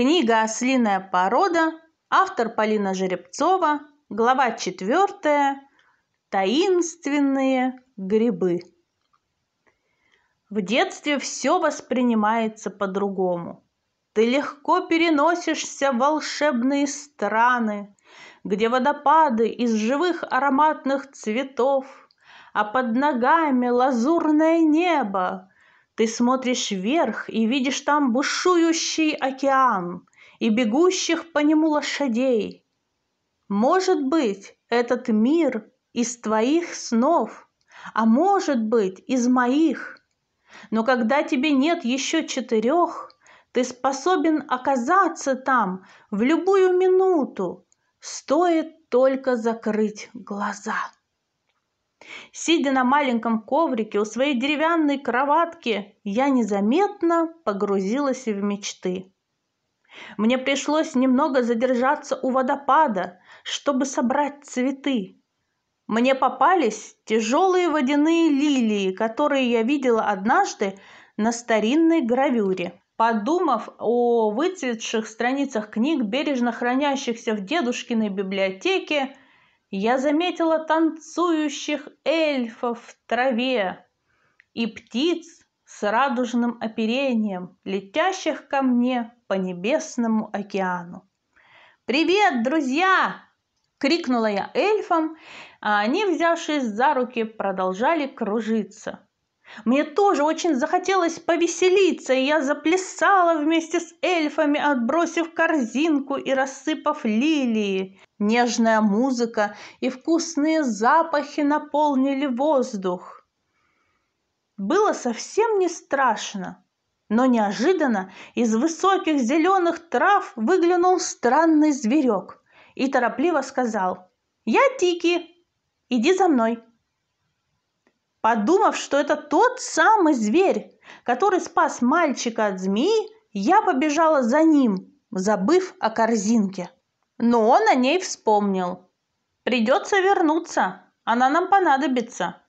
Книга «Ослиная порода», автор Полина Жеребцова, глава 4 «Таинственные грибы». В детстве все воспринимается по-другому. Ты легко переносишься в волшебные страны, где водопады из живых ароматных цветов, а под ногами лазурное небо, ты смотришь вверх и видишь там бушующий океан и бегущих по нему лошадей. Может быть, этот мир из твоих снов, а может быть, из моих. Но когда тебе нет еще четырех, ты способен оказаться там в любую минуту, стоит только закрыть глаза. Сидя на маленьком коврике у своей деревянной кроватки, я незаметно погрузилась в мечты. Мне пришлось немного задержаться у водопада, чтобы собрать цветы. Мне попались тяжелые водяные лилии, которые я видела однажды на старинной гравюре. Подумав о выцветших страницах книг, бережно хранящихся в дедушкиной библиотеке, я заметила танцующих эльфов в траве и птиц с радужным оперением, летящих ко мне по небесному океану. «Привет, друзья!» — крикнула я эльфам, а они, взявшись за руки, продолжали кружиться. Мне тоже очень захотелось повеселиться, и я заплясала вместе с эльфами, отбросив корзинку и рассыпав лилии. Нежная музыка и вкусные запахи наполнили воздух. Было совсем не страшно, но неожиданно из высоких зеленых трав выглянул странный зверек и торопливо сказал «Я Тики, иди за мной». Подумав, что это тот самый зверь, который спас мальчика от змеи, я побежала за ним, забыв о корзинке. Но он о ней вспомнил. Придется вернуться, она нам понадобится.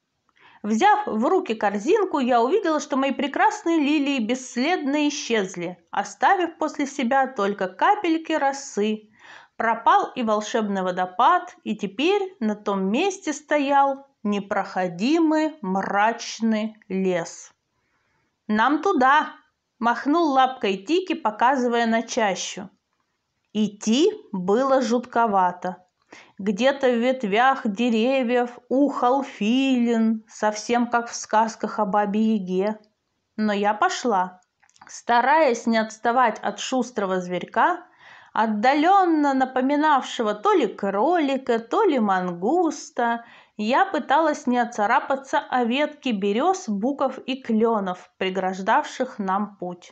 Взяв в руки корзинку, я увидела, что мои прекрасные лилии бесследно исчезли, оставив после себя только капельки росы. Пропал и волшебный водопад, и теперь на том месте стоял непроходимый мрачный лес. «Нам туда!» – махнул лапкой Тики, показывая на чащу. Идти было жутковато. Где-то в ветвях деревьев ухал филин, совсем как в сказках о бабе Яге. Но я пошла. Стараясь не отставать от шустрого зверька, отдаленно напоминавшего то ли кролика, то ли мангуста, я пыталась не отцарапаться о ветки берез, буков и кленов, преграждавших нам путь.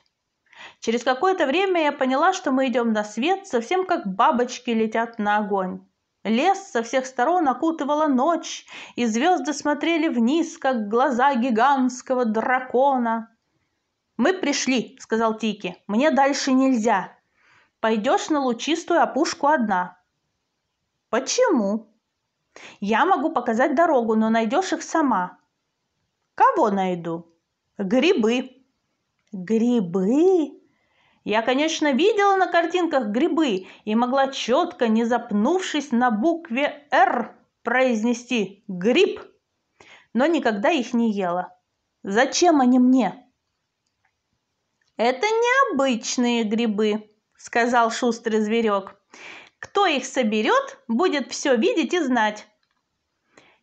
Через какое-то время я поняла, что мы идем на свет, совсем как бабочки летят на огонь. Лес со всех сторон окутывала ночь, и звезды смотрели вниз, как глаза гигантского дракона. «Мы пришли», — сказал Тики, — «мне дальше нельзя. Пойдешь на лучистую опушку одна». «Почему?» Я могу показать дорогу, но найдешь их сама. Кого найду? Грибы. Грибы? Я, конечно, видела на картинках грибы и могла четко, не запнувшись на букве «Р», произнести «гриб», но никогда их не ела. Зачем они мне? Это необычные грибы, сказал шустрый зверек. Кто их соберет, будет все видеть и знать.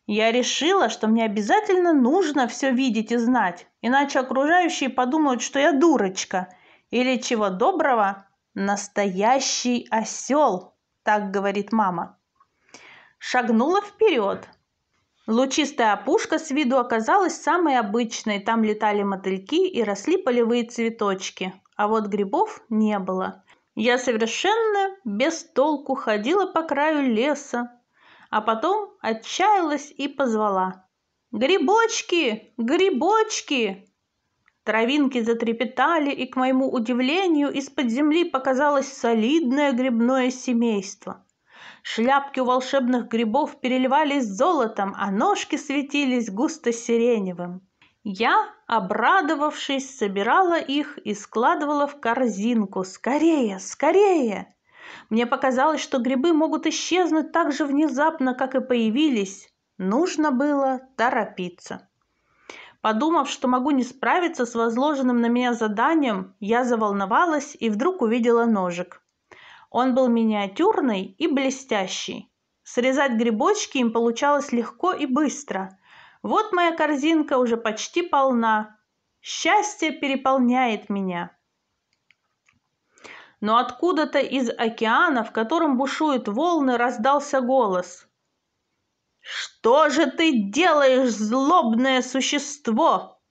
Я решила, что мне обязательно нужно все видеть и знать, иначе окружающие подумают, что я дурочка. Или чего доброго, настоящий осел, так говорит мама. Шагнула вперед. Лучистая опушка с виду оказалась самой обычной. Там летали мотыльки и росли полевые цветочки. А вот грибов не было. Я совершенно без толку ходила по краю леса, а потом отчаялась и позвала. «Грибочки! Грибочки!» Травинки затрепетали, и, к моему удивлению, из-под земли показалось солидное грибное семейство. Шляпки у волшебных грибов переливались золотом, а ножки светились густо сиреневым. Я, обрадовавшись, собирала их и складывала в корзинку. Скорее, скорее! Мне показалось, что грибы могут исчезнуть так же внезапно, как и появились. Нужно было торопиться. Подумав, что могу не справиться с возложенным на меня заданием, я заволновалась и вдруг увидела ножик. Он был миниатюрный и блестящий. Срезать грибочки им получалось легко и быстро – вот моя корзинка уже почти полна. Счастье переполняет меня. Но откуда-то из океана, в котором бушуют волны, раздался голос. «Что же ты делаешь, злобное существо?»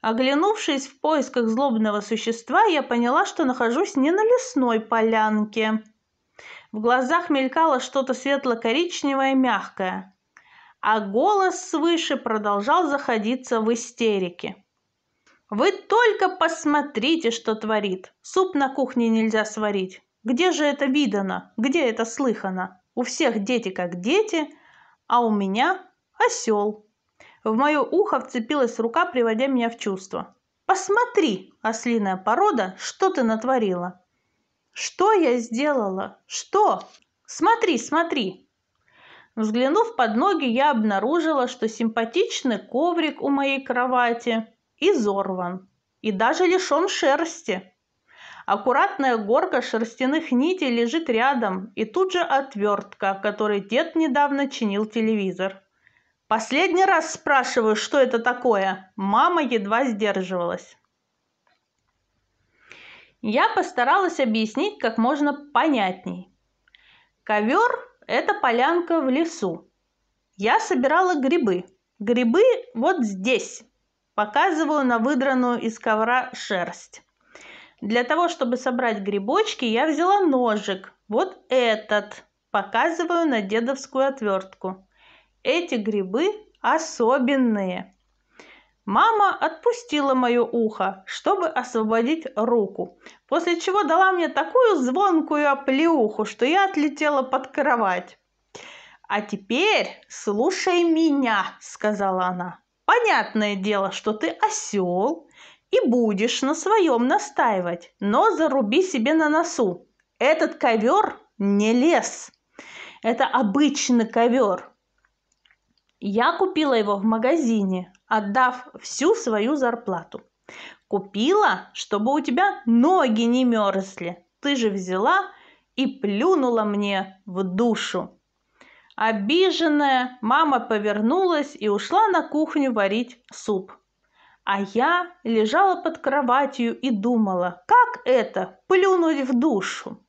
Оглянувшись в поисках злобного существа, я поняла, что нахожусь не на лесной полянке. В глазах мелькало что-то светло-коричневое мягкое – а голос свыше продолжал заходиться в истерике. «Вы только посмотрите, что творит! Суп на кухне нельзя сварить! Где же это видано? Где это слыхано? У всех дети как дети, а у меня осел!» В мое ухо вцепилась рука, приводя меня в чувство. «Посмотри, ослиная порода, что ты натворила!» «Что я сделала? Что? Смотри, смотри!» Взглянув под ноги, я обнаружила, что симпатичный коврик у моей кровати изорван и даже лишен шерсти. Аккуратная горка шерстяных нитей лежит рядом, и тут же отвертка, которой дед недавно чинил телевизор. «Последний раз спрашиваю, что это такое?» Мама едва сдерживалась. Я постаралась объяснить как можно понятней. Ковер это полянка в лесу. Я собирала грибы. Грибы вот здесь. Показываю на выдранную из ковра шерсть. Для того, чтобы собрать грибочки, я взяла ножик. Вот этот. Показываю на дедовскую отвертку. Эти грибы особенные. Мама отпустила мое ухо, чтобы освободить руку, после чего дала мне такую звонкую оплеуху, что я отлетела под кровать. «А теперь слушай меня», — сказала она. «Понятное дело, что ты осел и будешь на своем настаивать, но заруби себе на носу. Этот ковер не лес. Это обычный ковер, я купила его в магазине, отдав всю свою зарплату. Купила, чтобы у тебя ноги не мерзли. Ты же взяла и плюнула мне в душу. Обиженная, мама повернулась и ушла на кухню варить суп. А я лежала под кроватью и думала, как это – плюнуть в душу?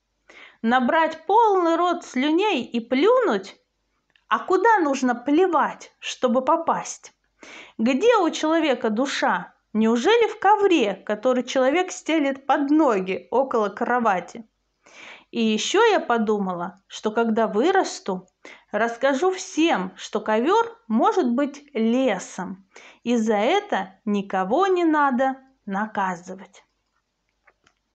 Набрать полный рот слюней и плюнуть? а куда нужно плевать, чтобы попасть? Где у человека душа? Неужели в ковре, который человек стелет под ноги около кровати? И еще я подумала, что когда вырасту, расскажу всем, что ковер может быть лесом, и за это никого не надо наказывать.